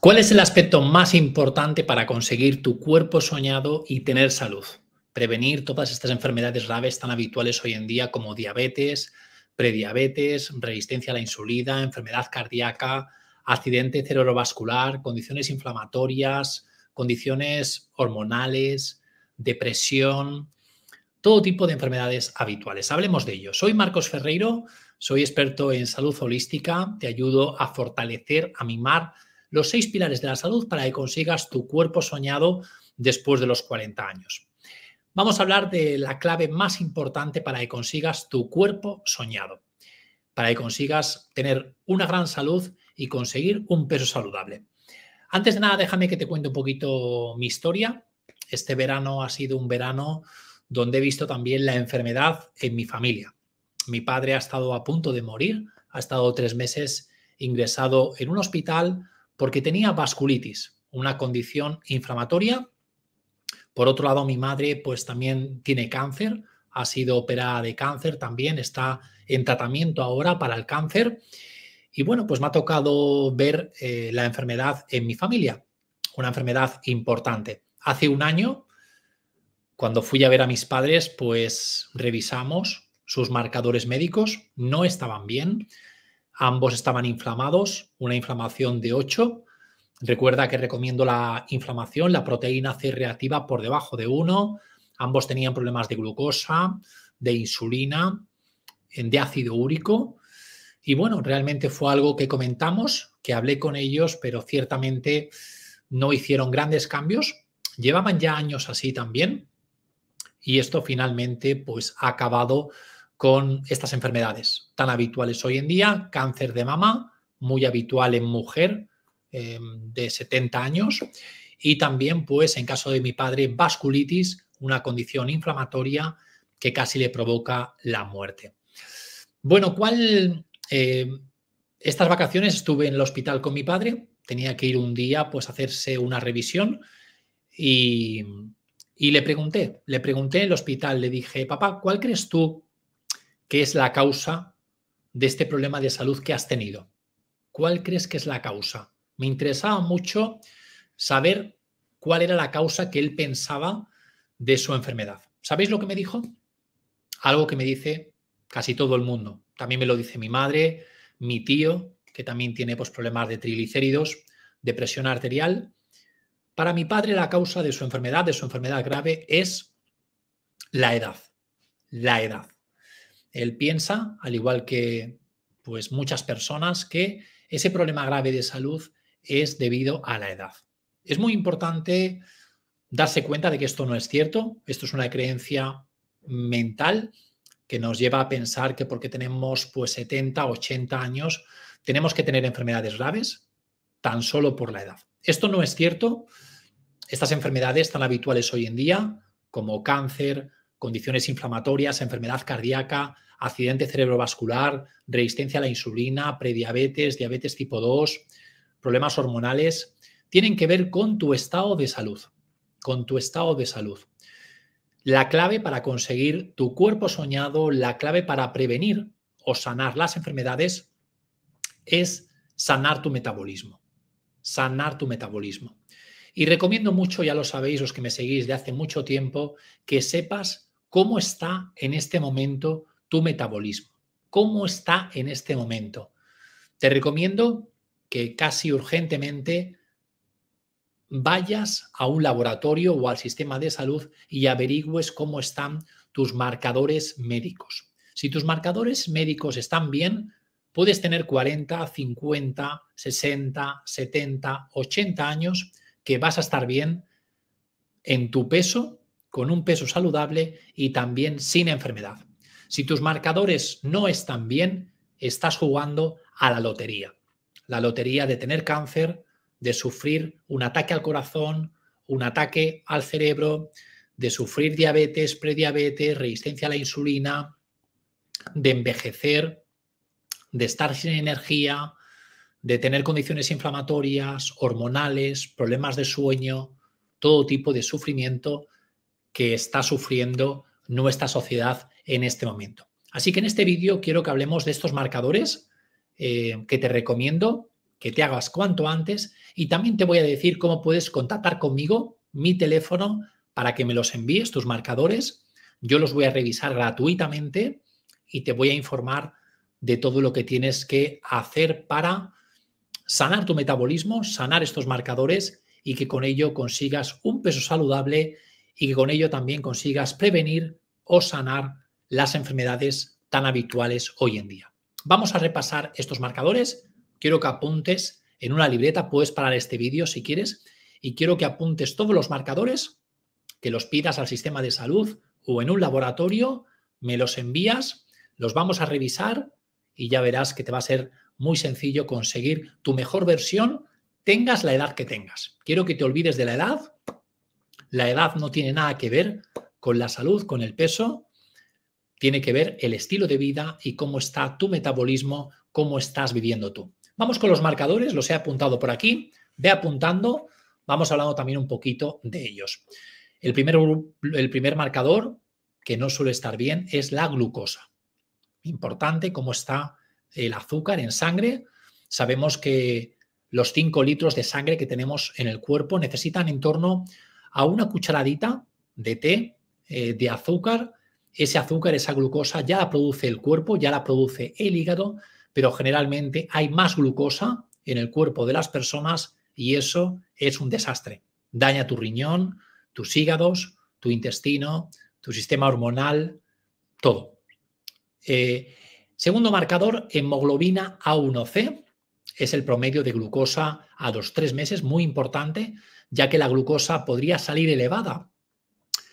¿Cuál es el aspecto más importante para conseguir tu cuerpo soñado y tener salud? Prevenir todas estas enfermedades graves tan habituales hoy en día como diabetes, prediabetes, resistencia a la insulina, enfermedad cardíaca, accidente cerebrovascular, condiciones inflamatorias, condiciones hormonales, depresión, todo tipo de enfermedades habituales. Hablemos de ello. Soy Marcos Ferreiro, soy experto en salud holística, te ayudo a fortalecer, a mimar los seis pilares de la salud para que consigas tu cuerpo soñado después de los 40 años. Vamos a hablar de la clave más importante para que consigas tu cuerpo soñado, para que consigas tener una gran salud y conseguir un peso saludable. Antes de nada, déjame que te cuente un poquito mi historia. Este verano ha sido un verano donde he visto también la enfermedad en mi familia. Mi padre ha estado a punto de morir, ha estado tres meses ingresado en un hospital porque tenía vasculitis, una condición inflamatoria. Por otro lado, mi madre pues también tiene cáncer, ha sido operada de cáncer también, está en tratamiento ahora para el cáncer. Y bueno, pues me ha tocado ver eh, la enfermedad en mi familia, una enfermedad importante. Hace un año, cuando fui a ver a mis padres, pues revisamos sus marcadores médicos, no estaban bien, Ambos estaban inflamados, una inflamación de 8. Recuerda que recomiendo la inflamación, la proteína C reactiva por debajo de 1. Ambos tenían problemas de glucosa, de insulina, de ácido úrico. Y bueno, realmente fue algo que comentamos, que hablé con ellos, pero ciertamente no hicieron grandes cambios. Llevaban ya años así también. Y esto finalmente pues ha acabado con estas enfermedades tan habituales hoy en día, cáncer de mama, muy habitual en mujer em, de 70 años, y también, pues, en caso de mi padre, vasculitis, una condición inflamatoria que casi le provoca la muerte. Bueno, ¿cuál? Em, estas vacaciones estuve en el hospital con mi padre, tenía que ir un día, pues, a hacerse una revisión y, y le pregunté, le pregunté en el hospital, le dije, papá, ¿cuál crees tú ¿Qué es la causa de este problema de salud que has tenido. ¿Cuál crees que es la causa? Me interesaba mucho saber cuál era la causa que él pensaba de su enfermedad. ¿Sabéis lo que me dijo? Algo que me dice casi todo el mundo. También me lo dice mi madre, mi tío, que también tiene pues, problemas de triglicéridos, depresión arterial. Para mi padre la causa de su enfermedad, de su enfermedad grave, es la edad. La edad. Él piensa, al igual que pues, muchas personas, que ese problema grave de salud es debido a la edad. Es muy importante darse cuenta de que esto no es cierto, esto es una creencia mental que nos lleva a pensar que porque tenemos pues 70, 80 años tenemos que tener enfermedades graves tan solo por la edad. Esto no es cierto. Estas enfermedades tan habituales hoy en día como cáncer, condiciones inflamatorias, enfermedad cardíaca, accidente cerebrovascular, resistencia a la insulina, prediabetes, diabetes tipo 2, problemas hormonales, tienen que ver con tu estado de salud, con tu estado de salud. La clave para conseguir tu cuerpo soñado, la clave para prevenir o sanar las enfermedades es sanar tu metabolismo, sanar tu metabolismo. Y recomiendo mucho, ya lo sabéis los que me seguís de hace mucho tiempo, que sepas ¿Cómo está en este momento tu metabolismo? ¿Cómo está en este momento? Te recomiendo que casi urgentemente vayas a un laboratorio o al sistema de salud y averigües cómo están tus marcadores médicos. Si tus marcadores médicos están bien, puedes tener 40, 50, 60, 70, 80 años que vas a estar bien en tu peso con un peso saludable y también sin enfermedad. Si tus marcadores no están bien, estás jugando a la lotería. La lotería de tener cáncer, de sufrir un ataque al corazón, un ataque al cerebro, de sufrir diabetes, prediabetes, resistencia a la insulina, de envejecer, de estar sin energía, de tener condiciones inflamatorias, hormonales, problemas de sueño, todo tipo de sufrimiento que está sufriendo nuestra sociedad en este momento. Así que en este vídeo quiero que hablemos de estos marcadores eh, que te recomiendo que te hagas cuanto antes y también te voy a decir cómo puedes contactar conmigo mi teléfono para que me los envíes, tus marcadores. Yo los voy a revisar gratuitamente y te voy a informar de todo lo que tienes que hacer para sanar tu metabolismo, sanar estos marcadores y que con ello consigas un peso saludable y que con ello también consigas prevenir o sanar las enfermedades tan habituales hoy en día. Vamos a repasar estos marcadores. Quiero que apuntes en una libreta, puedes parar este vídeo si quieres, y quiero que apuntes todos los marcadores, que los pidas al sistema de salud o en un laboratorio, me los envías, los vamos a revisar y ya verás que te va a ser muy sencillo conseguir tu mejor versión, tengas la edad que tengas. Quiero que te olvides de la edad, la edad no tiene nada que ver con la salud, con el peso, tiene que ver el estilo de vida y cómo está tu metabolismo, cómo estás viviendo tú. Vamos con los marcadores, los he apuntado por aquí, ve apuntando, vamos hablando también un poquito de ellos. El primer, el primer marcador que no suele estar bien es la glucosa. Importante cómo está el azúcar en sangre. Sabemos que los 5 litros de sangre que tenemos en el cuerpo necesitan en torno a una cucharadita de té eh, de azúcar, ese azúcar, esa glucosa ya la produce el cuerpo, ya la produce el hígado, pero generalmente hay más glucosa en el cuerpo de las personas y eso es un desastre. Daña tu riñón, tus hígados, tu intestino, tu sistema hormonal, todo. Eh, segundo marcador, hemoglobina A1C, es el promedio de glucosa a los tres meses, muy importante, ya que la glucosa podría salir elevada.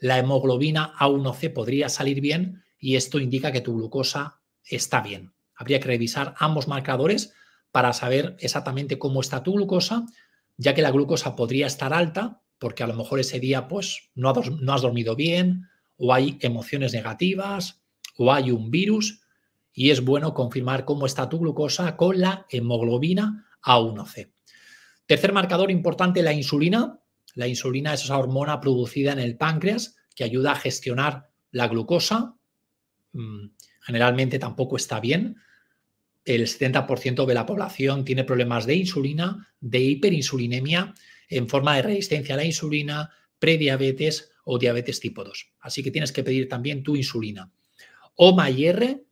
La hemoglobina A1C podría salir bien y esto indica que tu glucosa está bien. Habría que revisar ambos marcadores para saber exactamente cómo está tu glucosa, ya que la glucosa podría estar alta porque a lo mejor ese día pues no has dormido bien o hay emociones negativas o hay un virus y es bueno confirmar cómo está tu glucosa con la hemoglobina A1C. Tercer marcador importante, la insulina. La insulina es esa hormona producida en el páncreas que ayuda a gestionar la glucosa. Mm, generalmente tampoco está bien. El 70% de la población tiene problemas de insulina, de hiperinsulinemia en forma de resistencia a la insulina, prediabetes o diabetes tipo 2. Así que tienes que pedir también tu insulina. OMA y R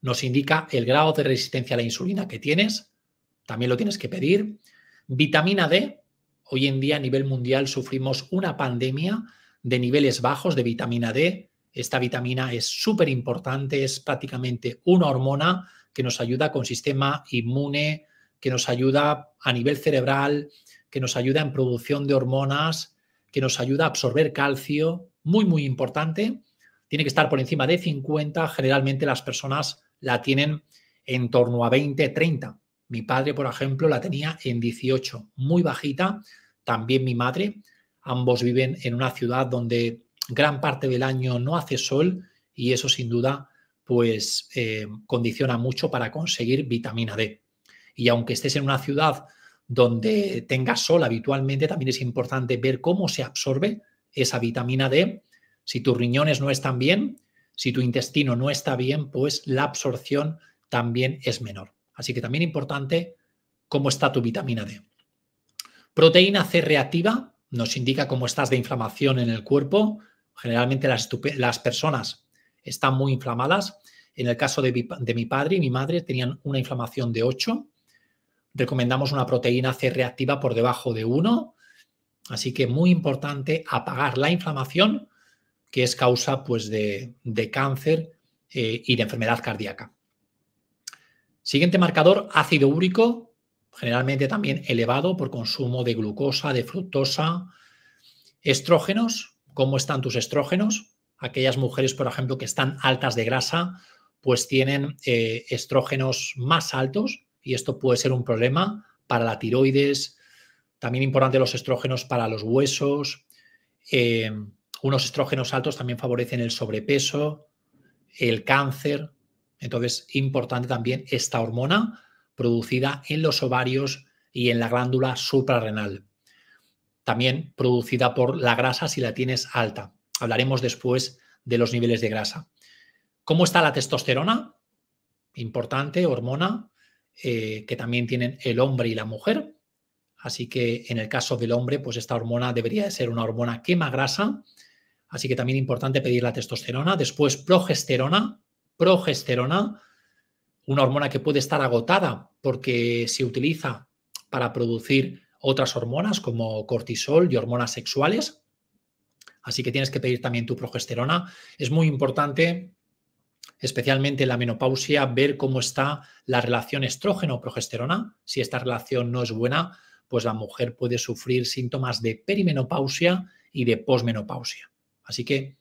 nos indica el grado de resistencia a la insulina que tienes, también lo tienes que pedir. Vitamina D, hoy en día a nivel mundial sufrimos una pandemia de niveles bajos de vitamina D. Esta vitamina es súper importante, es prácticamente una hormona que nos ayuda con sistema inmune, que nos ayuda a nivel cerebral, que nos ayuda en producción de hormonas, que nos ayuda a absorber calcio, muy, muy importante. Tiene que estar por encima de 50. Generalmente las personas la tienen en torno a 20, 30. Mi padre, por ejemplo, la tenía en 18, muy bajita. También mi madre. Ambos viven en una ciudad donde gran parte del año no hace sol y eso sin duda pues eh, condiciona mucho para conseguir vitamina D. Y aunque estés en una ciudad donde tengas sol habitualmente, también es importante ver cómo se absorbe esa vitamina D. Si tus riñones no están bien, si tu intestino no está bien, pues la absorción también es menor. Así que también importante cómo está tu vitamina D. Proteína C reactiva nos indica cómo estás de inflamación en el cuerpo. Generalmente las, personas están muy inflamadas. En el caso de de mi padre y mi madre tenían una inflamación de 8. Recomendamos una proteína C reactiva por debajo de 1. Así que muy importante apagar la inflamación que es causa pues, de, cáncer eh, y de enfermedad cardíaca. Siguiente marcador, ácido úrico, generalmente también elevado por consumo de glucosa, de fructosa, estrógenos, ¿cómo están tus estrógenos? Aquellas mujeres, por ejemplo, que están altas de grasa, pues tienen eh, estrógenos más altos y esto puede ser un problema para la tiroides, también importante los estrógenos para los huesos, eh, unos estrógenos altos también favorecen el sobrepeso, el cáncer. Entonces, importante también esta hormona producida en los ovarios y en la glándula suprarrenal. También producida por la grasa si la tienes alta. Hablaremos después de los niveles de grasa. ¿Cómo está la testosterona? Importante, hormona eh, que también tienen el hombre y la mujer. Así que en el caso del hombre, pues esta hormona debería de ser una hormona quema grasa Así que también importante pedir la testosterona. Después, progesterona. Progesterona, una hormona que puede estar agotada porque se utiliza para producir otras hormonas como cortisol y hormonas sexuales. Así que tienes que pedir también tu progesterona. Es muy importante, especialmente en la menopausia, ver cómo está la relación estrógeno-progesterona. Si esta relación no es buena, pues la mujer puede sufrir síntomas de perimenopausia y de posmenopausia. Así que,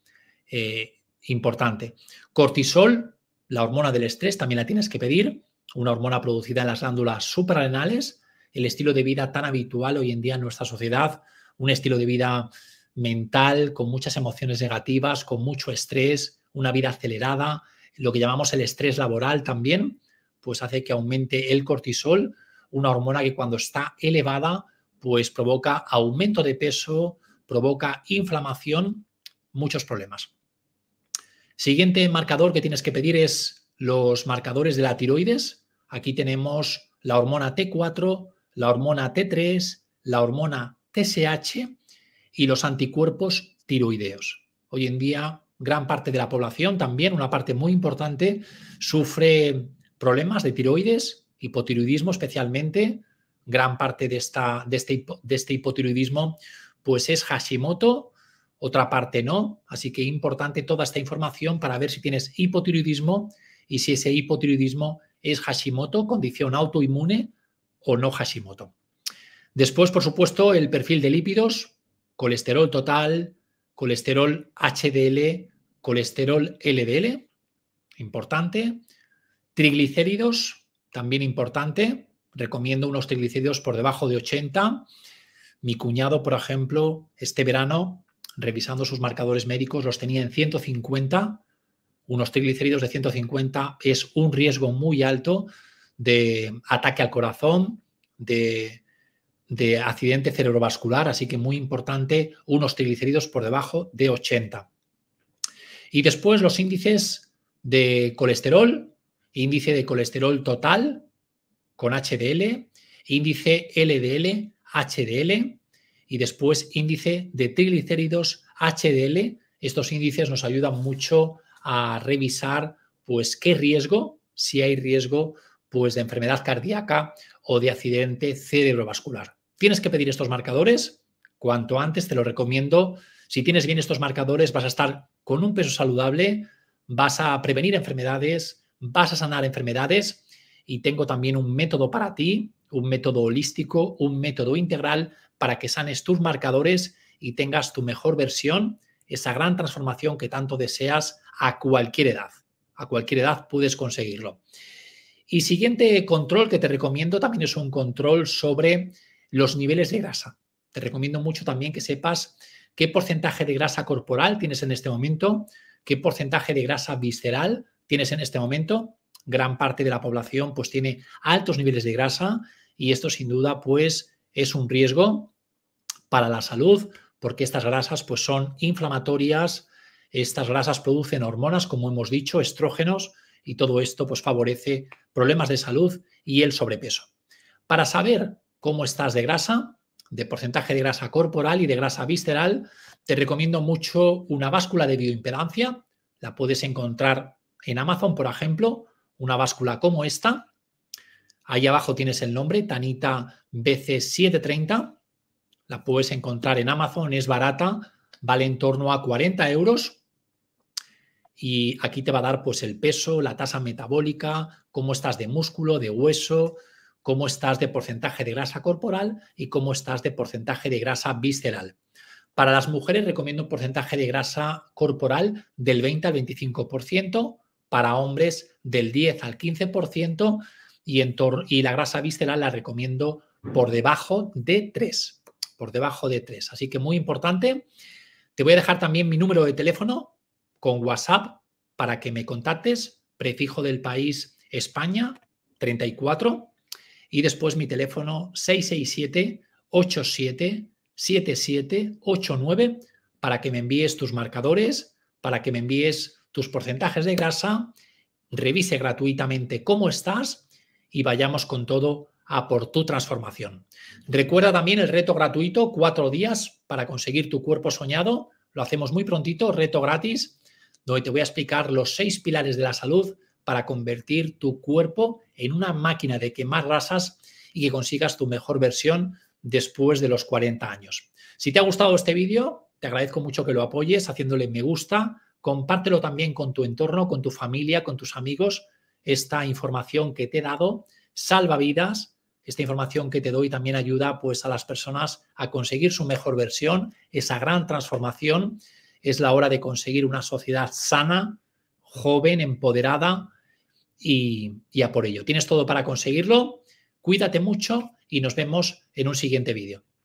eh, importante. Cortisol, la hormona del estrés, también la tienes que pedir, una hormona producida en las glándulas suprarrenales. El estilo de vida tan habitual hoy en día en nuestra sociedad, un estilo de vida mental con muchas emociones negativas, con mucho estrés, una vida acelerada, lo que llamamos el estrés laboral también, pues hace que aumente el cortisol, una hormona que cuando está elevada, pues provoca aumento de peso, provoca inflamación muchos problemas. Siguiente marcador que tienes que pedir es los marcadores de la tiroides. Aquí tenemos la hormona T4, la hormona T3, la hormona TSH y los anticuerpos tiroideos. Hoy en día, gran parte de la población, también una parte muy importante, sufre problemas de tiroides, hipotiroidismo especialmente. Gran parte de, esta, de, este, de este hipotiroidismo pues es Hashimoto, otra parte no. Así que importante toda esta información para ver si tienes hipotiroidismo y si ese hipotiroidismo es Hashimoto, condición autoinmune o no Hashimoto. Después, por supuesto, el perfil de lípidos, colesterol total, colesterol HDL, colesterol LDL, importante. Triglicéridos, también importante. Recomiendo unos triglicéridos por debajo de 80. Mi cuñado, por ejemplo, este verano revisando sus marcadores médicos, los tenía en 150, unos triglicéridos de 150 es un riesgo muy alto de ataque al corazón, de, accidente cerebrovascular, así que muy importante unos triglicéridos por debajo de 80. Y después los índices de colesterol, índice de colesterol total con HDL, índice LDL, HDL, y después índice de triglicéridos HDL. Estos índices nos ayudan mucho a revisar pues qué riesgo, si hay riesgo pues de enfermedad cardíaca o de accidente cerebrovascular. Tienes que pedir estos marcadores cuanto antes, te lo recomiendo. Si tienes bien estos marcadores vas a estar con un peso saludable, vas a prevenir enfermedades, vas a sanar enfermedades y tengo también un método para ti, un método holístico, un método integral para que sanes tus marcadores y tengas tu mejor versión, esa gran transformación que tanto deseas a cualquier edad. A cualquier edad puedes conseguirlo. Y siguiente control que te recomiendo también es un control sobre los niveles de grasa. Te recomiendo mucho también que sepas qué porcentaje de grasa corporal tienes en este momento, qué porcentaje de grasa visceral tienes en este momento. Gran parte de la población pues tiene altos niveles de grasa y esto sin duda pues es un riesgo para la salud porque estas grasas pues, son inflamatorias, estas grasas producen hormonas, como hemos dicho, estrógenos, y todo esto pues, favorece problemas de salud y el sobrepeso. Para saber cómo estás de grasa, de porcentaje de grasa corporal y de grasa visceral, te recomiendo mucho una báscula de bioimpedancia. La puedes encontrar en Amazon, por ejemplo, una báscula como esta, Ahí abajo tienes el nombre, Tanita BC730. La puedes encontrar en Amazon, es barata, vale en torno a 40 euros. Y aquí te va a dar pues el peso, la tasa metabólica, cómo estás de músculo, de hueso, cómo estás de porcentaje de grasa corporal y cómo estás de porcentaje de grasa visceral. Para las mujeres recomiendo un porcentaje de grasa corporal del 20 al 25%, para hombres del 10 al 15% y, la grasa visceral la recomiendo por debajo de 3, por debajo de 3. Así que muy importante. Te voy a dejar también mi número de teléfono con WhatsApp para que me contactes, prefijo del país España 34 y después mi teléfono 667 87 89 para que me envíes tus marcadores, para que me envíes tus porcentajes de grasa, revise gratuitamente cómo estás y vayamos con todo a por tu transformación. Recuerda también el reto gratuito, cuatro días para conseguir tu cuerpo soñado. Lo hacemos muy prontito, reto gratis, donde te voy a explicar los seis pilares de la salud para convertir tu cuerpo en una máquina de quemar grasas y que consigas tu mejor versión después de los 40 años. Si te ha gustado este vídeo, te agradezco mucho que lo apoyes haciéndole me gusta, compártelo también con tu entorno, con tu familia, con tus amigos esta información que te he dado salva vidas. Esta información que te doy también ayuda pues a las personas a conseguir su mejor versión, esa gran transformación. Es la hora de conseguir una sociedad sana, joven, empoderada y, y a por ello. Tienes todo para conseguirlo. Cuídate mucho y nos vemos en un siguiente vídeo.